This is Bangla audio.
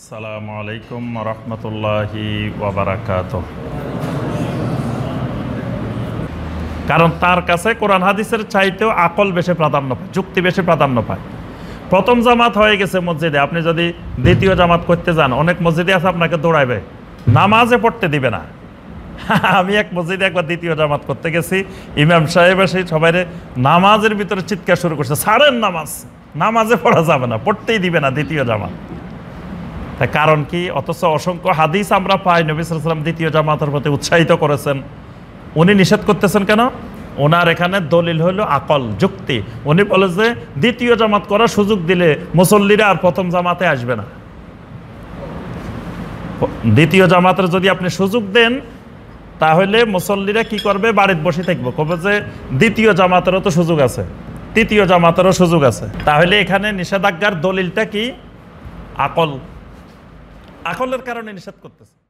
আসসালামু আলাইকুম রহমতুল্লাহি ওবরাকাত কারণ তার কাছে কোরআন হাদিসের চাইতেও আকল বেশি প্রাধান্য পায় যুক্তি বেশি প্রাধান্য পায় প্রথম জামাত হয়ে গেছে মসজিদে আপনি যদি দ্বিতীয় জামাত করতে যান অনেক মসজিদে আছে আপনাকে দৌড়াইবে নামাজে পড়তে দিবে না আমি এক মসজিদে একবার দ্বিতীয় জামাত করতে গেছি ইমাম সাহেব এসে সবাই নামাজের ভিতরে চিৎকার শুরু করছে সারেন নামাজ নামাজে পড়া যাবে না পড়তেই দিবে না দ্বিতীয় জামাত তা কারণ কি অথচ অসংখ্য হাদিস আমরা পাই নবী সালাম দ্বিতীয় জামাতের প্রতি উৎসাহিত করেছেন উনি নিষেধ করতেছেন কেন ওনার এখানে দলিল হলো আকল যুক্তি উনি বলে যে দ্বিতীয় জামাত করার সুযোগ দিলে মুসল্লিরা আর প্রথম জামাতে আসবে না দ্বিতীয় জামাতের যদি আপনি সুযোগ দেন তাহলে মুসল্লিরা কি করবে বাড়িতে বসে থাকবো কবে যে দ্বিতীয় জামাতেরও তো সুযোগ আছে তৃতীয় জামাতেরও সুযোগ আছে তাহলে এখানে নিষেধাজ্ঞার দলিলটা কি আকল আকলের কারণে নিষেধ করতেছে